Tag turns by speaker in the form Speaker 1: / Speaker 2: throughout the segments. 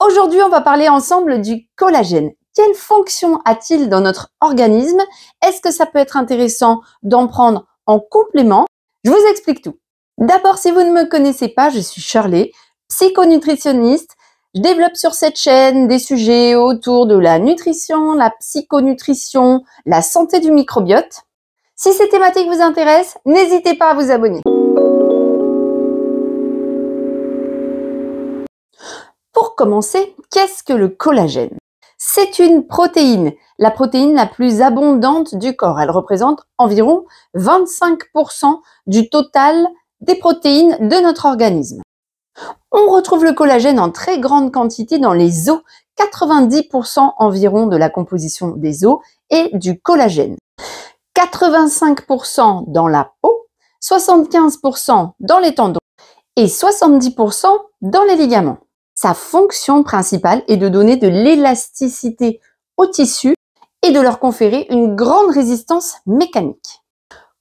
Speaker 1: Aujourd'hui, on va parler ensemble du collagène. Quelle fonction a-t-il dans notre organisme Est-ce que ça peut être intéressant d'en prendre en complément Je vous explique tout. D'abord, si vous ne me connaissez pas, je suis Shirley, psychonutritionniste. Je développe sur cette chaîne des sujets autour de la nutrition, la psychonutrition, la santé du microbiote. Si ces thématiques vous intéressent, n'hésitez pas à vous abonner. Pour commencer, qu'est-ce que le collagène C'est une protéine, la protéine la plus abondante du corps. Elle représente environ 25% du total des protéines de notre organisme. On retrouve le collagène en très grande quantité dans les os, 90% environ de la composition des os et du collagène. 85% dans la peau, 75% dans les tendons et 70% dans les ligaments. Sa fonction principale est de donner de l'élasticité aux tissus et de leur conférer une grande résistance mécanique.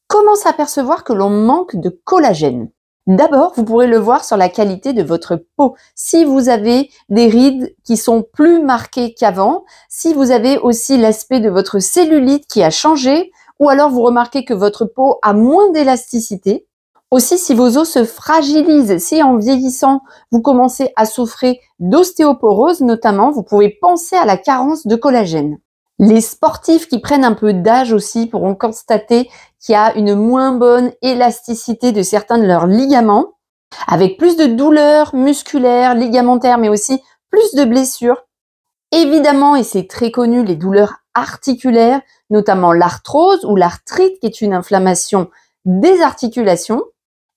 Speaker 1: Comment s'apercevoir que l'on manque de collagène D'abord, vous pourrez le voir sur la qualité de votre peau. Si vous avez des rides qui sont plus marquées qu'avant, si vous avez aussi l'aspect de votre cellulite qui a changé, ou alors vous remarquez que votre peau a moins d'élasticité, aussi, si vos os se fragilisent, si en vieillissant, vous commencez à souffrir d'ostéoporose notamment, vous pouvez penser à la carence de collagène. Les sportifs qui prennent un peu d'âge aussi pourront constater qu'il y a une moins bonne élasticité de certains de leurs ligaments, avec plus de douleurs musculaires, ligamentaires, mais aussi plus de blessures. Évidemment, et c'est très connu, les douleurs articulaires, notamment l'arthrose ou l'arthrite, qui est une inflammation des articulations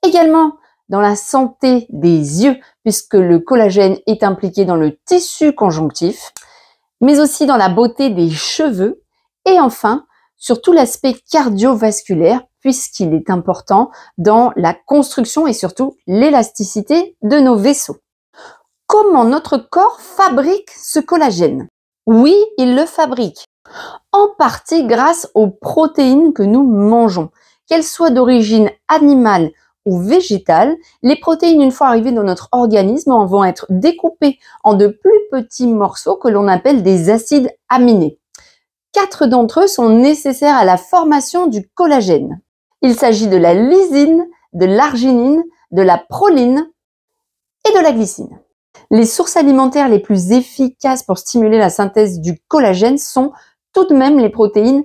Speaker 1: également dans la santé des yeux, puisque le collagène est impliqué dans le tissu conjonctif, mais aussi dans la beauté des cheveux, et enfin, sur tout l'aspect cardiovasculaire, puisqu'il est important dans la construction et surtout l'élasticité de nos vaisseaux. Comment notre corps fabrique ce collagène Oui, il le fabrique, en partie grâce aux protéines que nous mangeons, qu'elles soient d'origine animale, végétales, les protéines, une fois arrivées dans notre organisme, vont être découpées en de plus petits morceaux que l'on appelle des acides aminés. Quatre d'entre eux sont nécessaires à la formation du collagène. Il s'agit de la lysine, de l'arginine, de la proline et de la glycine. Les sources alimentaires les plus efficaces pour stimuler la synthèse du collagène sont tout de même les protéines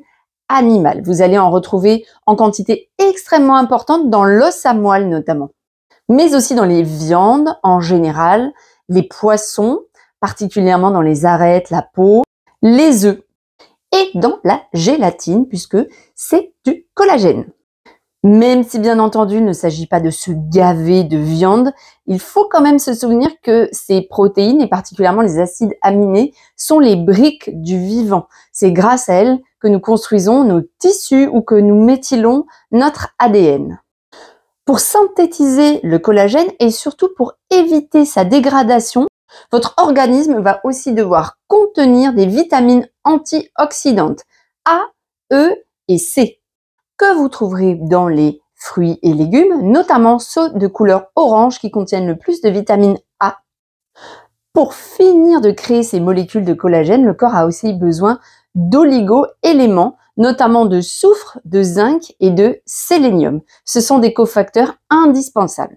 Speaker 1: animal. Vous allez en retrouver en quantité extrêmement importante dans l'os à moelle notamment, mais aussi dans les viandes en général, les poissons, particulièrement dans les arêtes, la peau, les œufs et dans la gélatine puisque c'est du collagène. Même si bien entendu il ne s'agit pas de se gaver de viande, il faut quand même se souvenir que ces protéines et particulièrement les acides aminés sont les briques du vivant. C'est grâce à elles que nous construisons nos tissus ou que nous méthylons notre ADN. Pour synthétiser le collagène et surtout pour éviter sa dégradation, votre organisme va aussi devoir contenir des vitamines antioxydantes A, E et C que vous trouverez dans les fruits et légumes, notamment ceux de couleur orange qui contiennent le plus de vitamine A. Pour finir de créer ces molécules de collagène, le corps a aussi besoin d'oligo-éléments, notamment de soufre, de zinc et de sélénium. Ce sont des cofacteurs indispensables.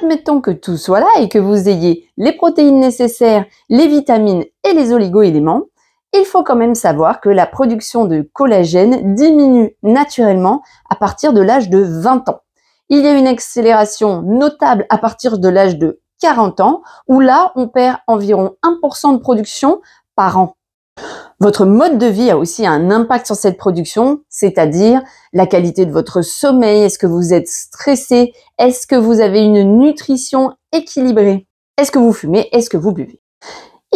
Speaker 1: Admettons que tout soit là et que vous ayez les protéines nécessaires, les vitamines et les oligo-éléments il faut quand même savoir que la production de collagène diminue naturellement à partir de l'âge de 20 ans. Il y a une accélération notable à partir de l'âge de 40 ans, où là, on perd environ 1% de production par an. Votre mode de vie a aussi un impact sur cette production, c'est-à-dire la qualité de votre sommeil, est-ce que vous êtes stressé, est-ce que vous avez une nutrition équilibrée, est-ce que vous fumez, est-ce que vous buvez.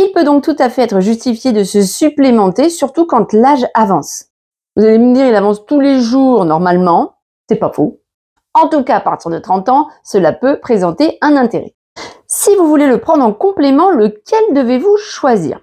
Speaker 1: Il peut donc tout à fait être justifié de se supplémenter, surtout quand l'âge avance. Vous allez me dire, il avance tous les jours normalement. C'est pas faux. En tout cas, à partir de 30 ans, cela peut présenter un intérêt. Si vous voulez le prendre en complément, lequel devez-vous choisir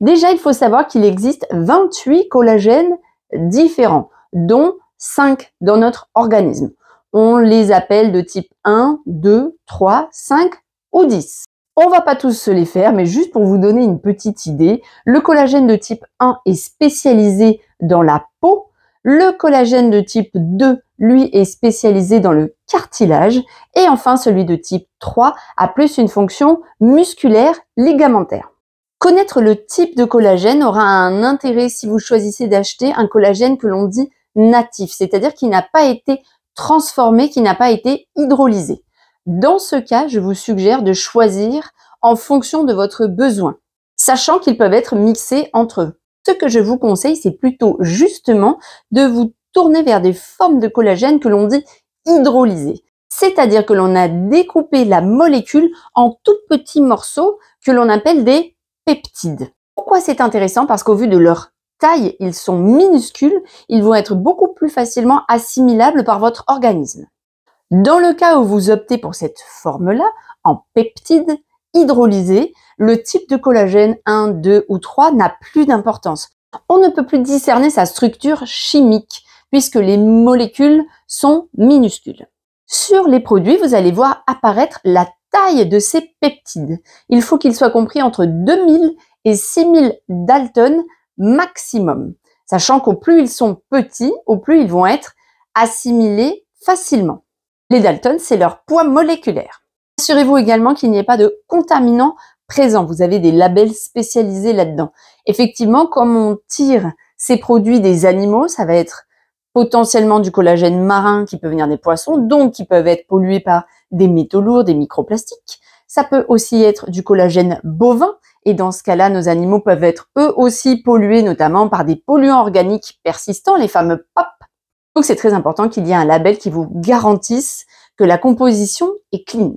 Speaker 1: Déjà, il faut savoir qu'il existe 28 collagènes différents, dont 5 dans notre organisme. On les appelle de type 1, 2, 3, 5 ou 10. On va pas tous se les faire, mais juste pour vous donner une petite idée, le collagène de type 1 est spécialisé dans la peau, le collagène de type 2, lui, est spécialisé dans le cartilage, et enfin celui de type 3 a plus une fonction musculaire ligamentaire. Connaître le type de collagène aura un intérêt si vous choisissez d'acheter un collagène que l'on dit natif, c'est-à-dire qui n'a pas été transformé, qui n'a pas été hydrolysé. Dans ce cas, je vous suggère de choisir en fonction de votre besoin, sachant qu'ils peuvent être mixés entre eux. Ce que je vous conseille, c'est plutôt justement de vous tourner vers des formes de collagène que l'on dit hydrolysées, c'est-à-dire que l'on a découpé la molécule en tout petits morceaux que l'on appelle des peptides. Pourquoi c'est intéressant Parce qu'au vu de leur taille, ils sont minuscules, ils vont être beaucoup plus facilement assimilables par votre organisme. Dans le cas où vous optez pour cette forme-là, en peptides hydrolysés, le type de collagène 1, 2 ou 3 n'a plus d'importance. On ne peut plus discerner sa structure chimique puisque les molécules sont minuscules. Sur les produits, vous allez voir apparaître la taille de ces peptides. Il faut qu'ils soient compris entre 2000 et 6000 daltons maximum, sachant qu'au plus ils sont petits, au plus ils vont être assimilés facilement. Les Dalton, c'est leur poids moléculaire. Assurez-vous également qu'il n'y ait pas de contaminants présents. Vous avez des labels spécialisés là-dedans. Effectivement, comme on tire ces produits des animaux, ça va être potentiellement du collagène marin qui peut venir des poissons, donc qui peuvent être pollués par des métaux lourds, des microplastiques. Ça peut aussi être du collagène bovin, et dans ce cas-là, nos animaux peuvent être eux aussi pollués, notamment par des polluants organiques persistants, les fameux POP, donc c'est très important qu'il y ait un label qui vous garantisse que la composition est clean.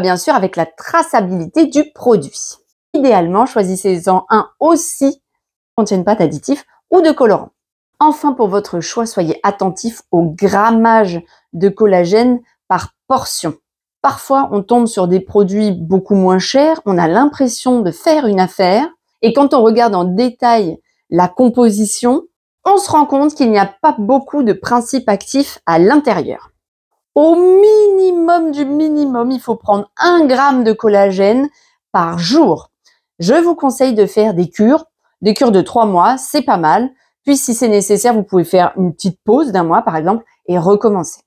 Speaker 1: Bien sûr avec la traçabilité du produit. Idéalement, choisissez-en un aussi qui ne contienne pas d'additifs ou de colorants. Enfin, pour votre choix, soyez attentif au grammage de collagène par portion. Parfois, on tombe sur des produits beaucoup moins chers, on a l'impression de faire une affaire, et quand on regarde en détail la composition, on se rend compte qu'il n'y a pas beaucoup de principes actifs à l'intérieur. Au minimum du minimum, il faut prendre un gramme de collagène par jour. Je vous conseille de faire des cures, des cures de 3 mois, c'est pas mal. Puis si c'est nécessaire, vous pouvez faire une petite pause d'un mois par exemple et recommencer.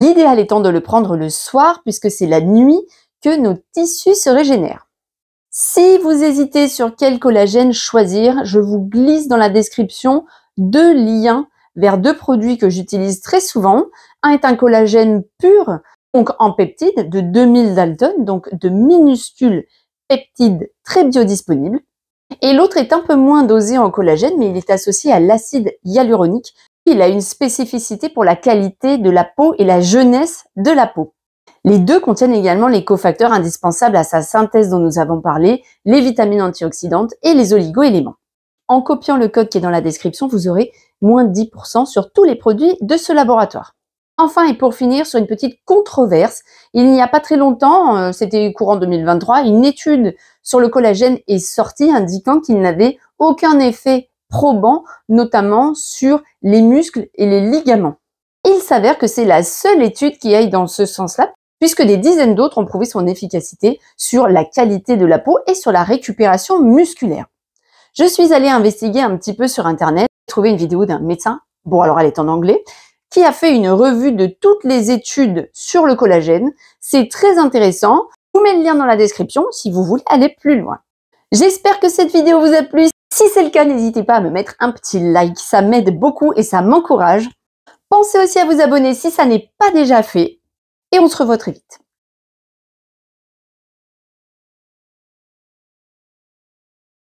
Speaker 1: L'idéal étant de le prendre le soir puisque c'est la nuit que nos tissus se régénèrent. Si vous hésitez sur quel collagène choisir, je vous glisse dans la description deux liens vers deux produits que j'utilise très souvent. Un est un collagène pur, donc en peptides de 2000 Dalton, donc de minuscules peptides très biodisponibles. Et l'autre est un peu moins dosé en collagène, mais il est associé à l'acide hyaluronique. Il a une spécificité pour la qualité de la peau et la jeunesse de la peau. Les deux contiennent également les cofacteurs indispensables à sa synthèse dont nous avons parlé, les vitamines antioxydantes et les oligoéléments. En copiant le code qui est dans la description, vous aurez moins 10% sur tous les produits de ce laboratoire. Enfin, et pour finir, sur une petite controverse, il n'y a pas très longtemps, euh, c'était courant 2023, une étude sur le collagène est sortie indiquant qu'il n'avait aucun effet probant, notamment sur les muscles et les ligaments. Il s'avère que c'est la seule étude qui aille dans ce sens-là, puisque des dizaines d'autres ont prouvé son efficacité sur la qualité de la peau et sur la récupération musculaire. Je suis allée investiguer un petit peu sur Internet, trouver une vidéo d'un médecin, bon alors elle est en anglais, qui a fait une revue de toutes les études sur le collagène. C'est très intéressant. Je vous mets le lien dans la description si vous voulez aller plus loin. J'espère que cette vidéo vous a plu. Si c'est le cas, n'hésitez pas à me mettre un petit like, ça m'aide beaucoup et ça m'encourage. Pensez aussi à vous abonner si ça n'est pas déjà fait et on se revoit très vite.